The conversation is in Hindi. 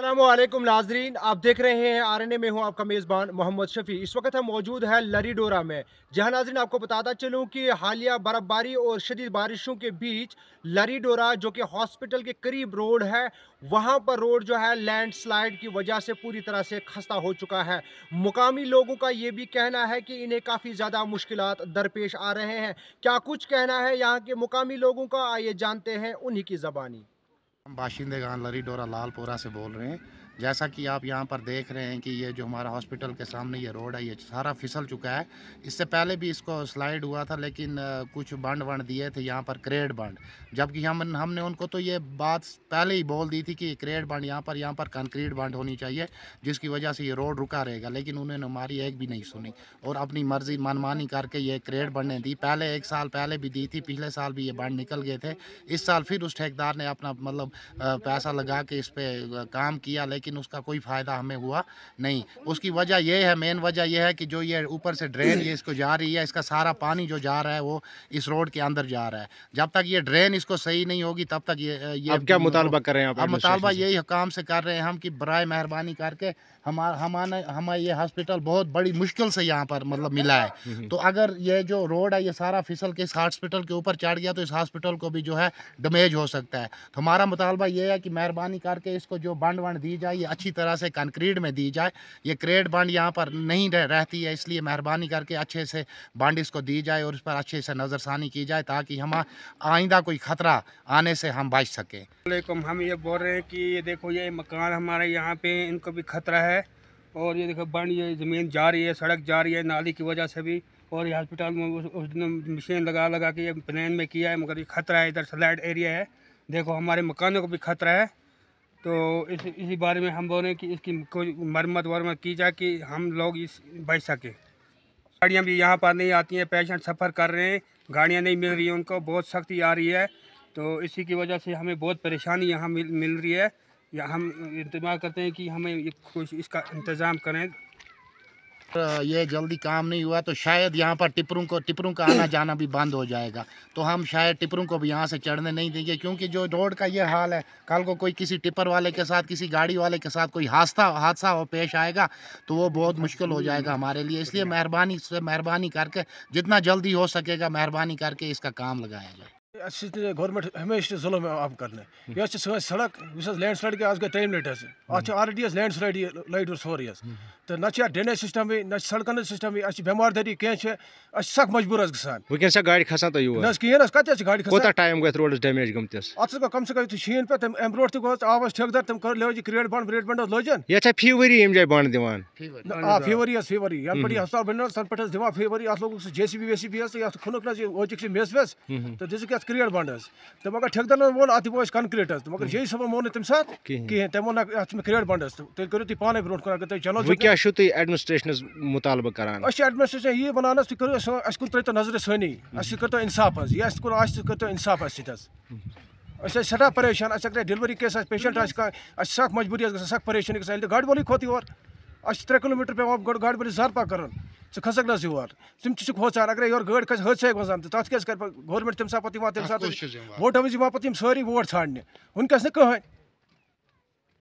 अल्लाम नाजरीन आप देख रहे हैं आर एन ए में हूँ आपका मेज़बान मोहम्मद शफ़ी इस वक्त हम मौजूद हैं लरीडोरा में जहाँ नाजरीन आपको बताता चलूँ कि हालिया बर्फ़बारी और शदीद बारिशों के बीच लरीडोरा जो कि हॉस्पिटल के करीब रोड है वहाँ पर रोड जो है लैंड स्लाइड की वजह से पूरी तरह से खस्ता हो चुका है मुकामी लोगों का ये भी कहना है कि इन्हें काफ़ी ज़्यादा मुश्किल दरपेश आ रहे हैं क्या कुछ कहना है यहाँ के मुकामी लोगों का आइए जानते हैं उन्हीं की ज़बानी हम बाशिंदे गान लरी डोरा लालपुरा से बोल रहे हैं जैसा कि आप यहाँ पर देख रहे हैं कि ये जो हमारा हॉस्पिटल के सामने ये रोड है ये सारा फिसल चुका है इससे पहले भी इसको स्लाइड हुआ था लेकिन कुछ बंड वंड दिए थे यहाँ पर क्रेड बंड जबकि हम हमने उनको तो ये बात पहले ही बोल दी थी कि क्रेड बंड यहाँ पर यहाँ पर कंक्रीट बंड होनी चाहिए जिसकी वजह से ये रोड रुका रहेगा लेकिन उन्होंने हमारी एक भी नहीं सुनी और अपनी मर्ज़ी मनमानी करके ये क्रेड बंडें दी पहले एक साल पहले भी दी थी पिछले साल भी ये बंड निकल गए थे इस साल फिर उस ठेकेदार ने अपना मतलब पैसा लगा के इस पर काम किया लेकिन लेकिन उसका कोई फ़ायदा हमें हुआ नहीं उसकी वजह यह है मेन वजह यह है कि जो ये ऊपर से ड्रेन ये इसको जा रही है इसका सारा पानी जो जा रहा है वो इस रोड के अंदर जा रहा है जब तक ये ड्रेन इसको सही नहीं होगी तब तक ये ये अब क्या मुतालबा कर रहे हैं आप अब मुतालबा यही काम से कर रहे हैं हम कि बर मेहरबानी करके हमारा हमारा ये हॉस्पिटल बहुत बड़ी मुश्किल से यहाँ पर मतलब मिला है हम्म, हम्म। तो अगर ये जो रोड है ये सारा फिसल के इस हॉस्पिटल के ऊपर चढ़ गया तो इस हॉस्पिटल को भी जो है डमेज हो सकता है तो हमारा मुतालबा ये है कि मेहरबानी करके इसको जो बंड वंड दी जाए ये अच्छी तरह से कंक्रीट में दी जाए ये क्रेड बांड यहाँ पर नहीं रह, रहती है इसलिए मेहरबानी करके अच्छे से बांड इसको दी जाए और उस पर अच्छे से नज़रसानी की जाए ताकि हम आइंदा कोई ख़तरा आने से हम बच सकें हम ये बोल रहे हैं कि ये देखो ये मकान हमारे यहाँ पे इनको भी ख़तरा है और ये देखो बंड ये ज़मीन जा रही है सड़क जा रही है नाली की वजह से भी और ये हॉस्पिटल में उस, उस मशीन लगा लगा के ये प्लान में किया है मगर ये खतरा है इधर स्लैड एरिया है देखो हमारे मकानों को भी खतरा है तो इस इसी बारे में हम बोल रहे हैं कि इसकी कोई मरम्मत वरम्मत की जाए कि हम लोग इस बच सकें गाड़ियाँ भी यहाँ पर नहीं आती हैं पेशेंट सफ़र कर रहे हैं गाड़ियाँ नहीं मिल रही हैं उनको बहुत सख्ती आ रही है तो इसी की वजह से हमें बहुत परेशानी यहाँ मिल मिल रही है या हम इंतजार करते हैं कि हमें कुछ इसका इंतज़ाम करें ये जल्दी काम नहीं हुआ तो शायद यहाँ पर टिपरों को टिपरों का आना जाना भी बंद हो जाएगा तो हम शायद टिपरों को भी यहाँ से चढ़ने नहीं देंगे क्योंकि जो रोड का ये हाल है कल को कोई किसी टिपर वाले के साथ किसी गाड़ी वाले के साथ कोई हादसा हादसा हो पेश आएगा तो वो बहुत मुश्किल हो जाएगा हमारे लिए इसलिए मेहरबानी से मेहरबानी करके जितना जल्दी हो सकेगा मेहरबानी करके इसका काम लगाया जाए गवर्नमेंट हमेशा जुलम आप करने यह सड़क इस लैंड स्लाइड के आज गई ट्रेन लटि अत already landslide light sorry तो ना ड्रेनेज सिस्टम ना सड़कन सिस्टम अ बेमार दरी कह सख मजबूर गान गाड़ी खसान तो ना कहें तो गाड़ी कोता टाइम गई रोडस डैमेज कम से कम शीन पे अम ब्रो तो तक आवाज ठेकदार तुम कर लोज क्रेट बंड व्रेट बंड लोजन यह फी वरी यम जाए बंड दिवान आ फी वरी फी वरी यन पे बन सन पे दिवान फी वरी अत लोग जे सी बी वे सी बी खुनक ना ओचिक मेस वेस हम्म, हम्म। तो दिस کرٛیڈ بنڈ حظ تہٕ مگر ٹھیکدَرن ووٚن اَتھ دِمو أسۍ کَنکرٛیٖٹ حظ تہٕ مگر جے صٲبَن مون تم تَمہِ ساتہٕ کِہیٖنۍ تٔمۍ ووٚن میں کریٹ بنڈ کرٛیڈ بنٛڈ حظ تیٚلہِ کٔرِو تُہۍ پانَے برونٛٹھ اگر تُہۍ چلو وۄنۍ کیٛاہ چھُو تُہۍ ایڈمِنِسٹرٛیشنَس مُطالبہٕ کران اس ایڈمنسٹریشن یہ یی اس کرو اس کو تری تو نظر نظرِ اس کر تو انصاف اس اس کو اس کر تو انصاف اس اَسہِ اس سٹا پریشان اس اگر ڈیلیوری کیس اس پیشنٹ اس کا اس سکھ مجبوری اس سکھ پریشانی سخ پریشٲنی گژھان ییٚلہِ گاڑِ والٕے کھوٚت یورٕ اَسہِ چھِ ترٛےٚ کِلوٗ میٖٹر پٮ۪وان گۄڈٕ گاڑِ وٲلِس खसक ना यूर तुम खोचान अगर यो गाड़ खस हज सक वजान तथ कर गोरमेंट पे वोटों में पे सारी वोट झाड़ने वनक ना कहें